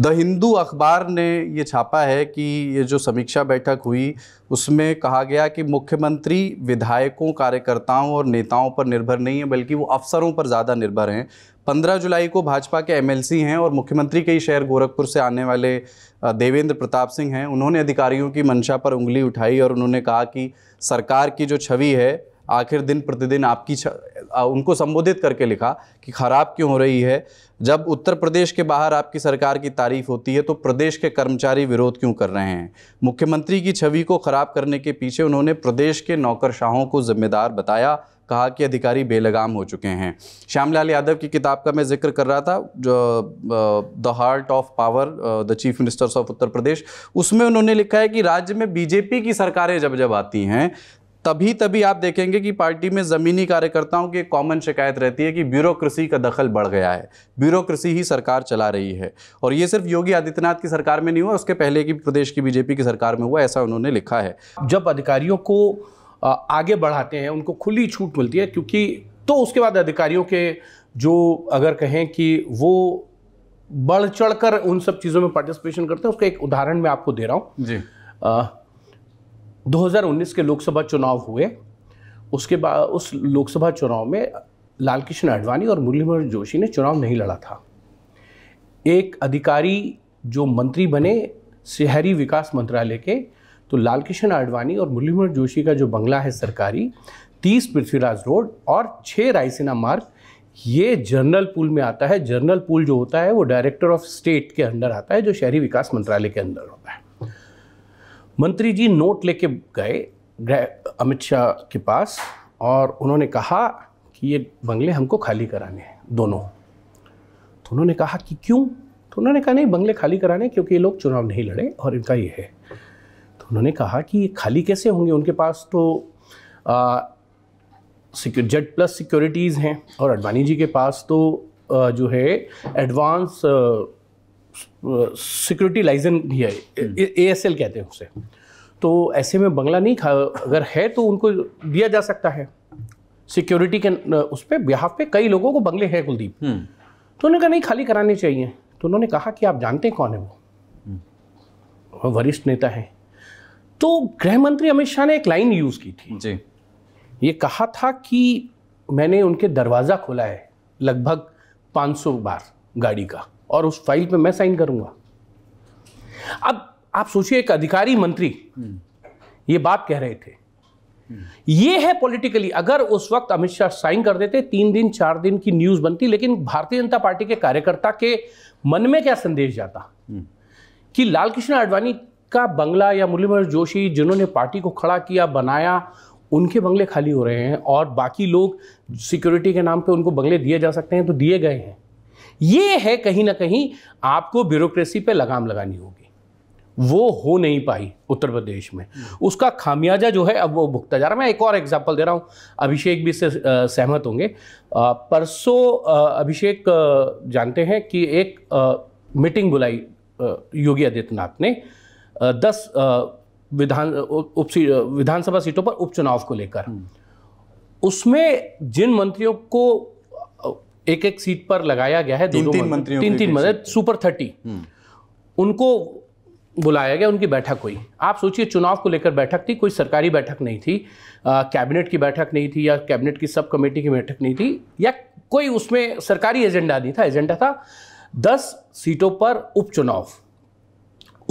The Hindu अखबार ने ये छापा है कि ये जो समीक्षा बैठक हुई उसमें कहा गया कि मुख्यमंत्री विधायकों कार्यकर्ताओं और नेताओं पर निर्भर नहीं है बल्कि वो अफसरों पर ज़्यादा निर्भर हैं 15 जुलाई को भाजपा के एमएलसी हैं और मुख्यमंत्री के ही शहर गोरखपुर से आने वाले देवेंद्र प्रताप सिंह हैं उन्होंने अधिकारियों की मंशा पर उंगली उठाई और उन्होंने कहा कि सरकार की जो छवि है आखिर दिन प्रतिदिन आपकी उनको संबोधित करके लिखा कि खराब क्यों हो रही है जब उत्तर प्रदेश के बाहर आपकी सरकार की तारीफ होती है तो प्रदेश के कर्मचारी विरोध क्यों कर रहे हैं मुख्यमंत्री की छवि को खराब करने के पीछे उन्होंने प्रदेश के नौकरशाहों को जिम्मेदार बताया कहा कि अधिकारी बेलगाम हो चुके हैं श्यामलाल यादव की किताब का मैं जिक्र कर रहा था जो the heart of power the chief ministers of Uttar Pradesh उसमें उन्होंने लिखा है कि राज्य में बीजेपी की सरकारें जब जब आती हैं तभी तभी आप देखेंगे कि पार्टी में ज़मीनी कार्यकर्ताओं की कॉमन शिकायत रहती है कि ब्यूरोक्रेसी का दखल बढ़ गया है ब्यूरोक्रेसी ही सरकार चला रही है और ये सिर्फ योगी आदित्यनाथ की सरकार में नहीं हुआ उसके पहले की प्रदेश की बीजेपी की सरकार में हुआ ऐसा उन्होंने लिखा है जब अधिकारियों को आगे बढ़ाते हैं उनको खुली छूट मिलती है क्योंकि तो उसके बाद अधिकारियों के जो अगर कहें कि वो बढ़ चढ़ उन सब चीज़ों में पार्टिसिपेशन करते हैं उसका एक उदाहरण मैं आपको दे रहा हूँ जी आ, 2019 के लोकसभा चुनाव हुए उसके बाद उस लोकसभा चुनाव में लाल कृष्ण आडवाणी और मुरलीमोहन जोशी ने चुनाव नहीं लड़ा था एक अधिकारी जो मंत्री बने शहरी विकास मंत्रालय के तो लाल कृष्ण आडवाणी और मुरलीमोहन जोशी का जो बंगला है सरकारी तीस पृथ्वीराज रोड और छः रायसेना मार्ग ये जर्नल पूल में आता है जर्नल पूल जो होता है वो डायरेक्टर ऑफ स्टेट के अंडर आता है जो शहरी विकास मंत्रालय के अंदर होता है मंत्री जी नोट लेके गए अमित शाह के पास और उन्होंने कहा कि ये बंगले हमको खाली कराने हैं दोनों तो उन्होंने कहा कि क्यों तो उन्होंने कहा नहीं बंगले खाली कराने क्योंकि ये लोग चुनाव नहीं लड़े और इनका ये है तो उन्होंने कहा कि ये खाली कैसे होंगे उनके पास तो जेड प्लस सिक्योरिटीज़ हैं और अडवाणी जी के पास तो आ, जो है एडवांस सिक्योरिटी लाइसेंस नहीं है ए एस एल कहते हैं उसे तो ऐसे में बंगला नहीं खा अगर है तो उनको दिया जा सकता है सिक्योरिटी के उस पर बिहाफ पे कई लोगों को बंगले हैं कुलदीप हम्म। तो उन्होंने कहा नहीं खाली कराने चाहिए तो उन्होंने कहा कि आप जानते हैं कौन है वो हम्म। वरिष्ठ नेता है तो गृह मंत्री अमित शाह ने एक लाइन यूज की थी जी ये कहा था कि मैंने उनके दरवाजा खोला है लगभग 500 बार गाड़ी का और उस फाइल पे मैं साइन करूंगा अब आप सोचिए एक अधिकारी मंत्री ये बात कह रहे थे ये है पॉलिटिकली अगर उस वक्त अमित शाह साइन कर देते तीन दिन चार दिन की न्यूज बनती लेकिन भारतीय जनता पार्टी के कार्यकर्ता के मन में क्या संदेश जाता कि लाल कृष्ण का बंगला या मुरलीमनोहर जोशी जिन्होंने पार्टी को खड़ा किया बनाया उनके बंगले खाली हो रहे हैं और बाकी लोग सिक्योरिटी के नाम पे उनको बंगले दिए जा सकते हैं तो दिए गए हैं ये है कहीं ना कहीं आपको ब्यूरोक्रेसी पे लगाम लगानी होगी वो हो नहीं पाई उत्तर प्रदेश में उसका खामियाजा जो है अब वो भुगता जा रहा है मैं एक और एग्जांपल दे रहा हूँ अभिषेक भी इससे सहमत होंगे परसों अभिषेक जानते हैं कि एक आ, मीटिंग बुलाई योगी आदित्यनाथ ने दस विधान उप विधानसभा सीटों पर उपचुनाव को लेकर हम्म। उसमें जिन मंत्रियों को एक एक सीट पर लगाया गया है तीन तीन मंत्रियों तीन तीन मंत्री सुपर थर्टी हम्म। उनको बुलाया गया उनकी बैठक हुई आप सोचिए चुनाव को लेकर बैठक थी कोई सरकारी बैठक नहीं थी कैबिनेट की बैठक नहीं थी या कैबिनेट की सब कमेटी की बैठक नहीं थी या कोई उसमें सरकारी एजेंडा नहीं था एजेंडा था दस सीटों पर उपचुनाव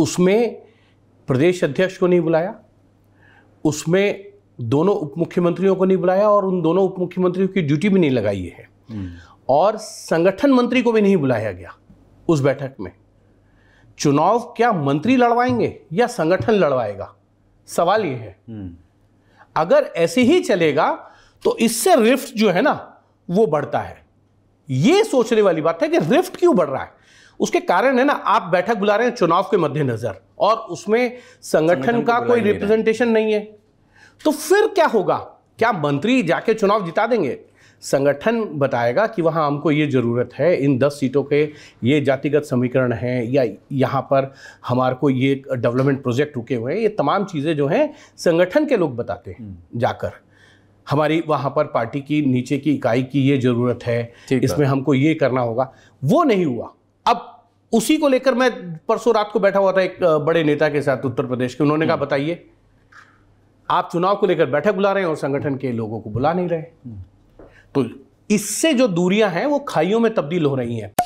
उसमें प्रदेश अध्यक्ष को नहीं बुलाया उसमें दोनों उप मुख्यमंत्रियों को नहीं बुलाया और उन दोनों उप मुख्यमंत्रियों की ड्यूटी भी नहीं लगाई है हम्म। और संगठन मंत्री को भी नहीं बुलाया गया उस बैठक में चुनाव क्या मंत्री लड़वाएंगे या संगठन लड़वाएगा सवाल यह है हम्म। अगर ऐसे ही चलेगा तो इससे रिफ्ट जो है ना वो बढ़ता है ये सोचने वाली बात है कि रिफ्ट क्यों बढ़ रहा है उसके कारण है ना आप बैठक बुला रहे हैं चुनाव के मद्देनजर और उसमें संगठन, संगठन का कोई रिप्रेजेंटेशन नहीं है तो फिर क्या होगा क्या मंत्री जाके चुनाव जिता देंगे संगठन बताएगा कि वहाँ हमको ये ज़रूरत है इन दस सीटों के ये जातिगत समीकरण हैं या यहाँ पर हमारे को ये डेवलपमेंट प्रोजेक्ट रुके हुए हैं ये तमाम चीज़ें जो हैं संगठन के लोग बताते हैं हम्म। जाकर हमारी वहाँ पर पार्टी की नीचे की इकाई की ये ज़रूरत है इसमें हमको ये करना होगा वो नहीं हुआ अब उसी को लेकर मैं परसों रात को बैठा हुआ था एक बड़े नेता के साथ उत्तर प्रदेश के उन्होंने कहा हम्म। बताइए आप चुनाव को लेकर बैठक बुला रहे हैं और संगठन के लोगों को बुला नहीं रहे हम्म। तो इससे जो दूरियां हैं वो खाइयों में तब्दील हो रही हैं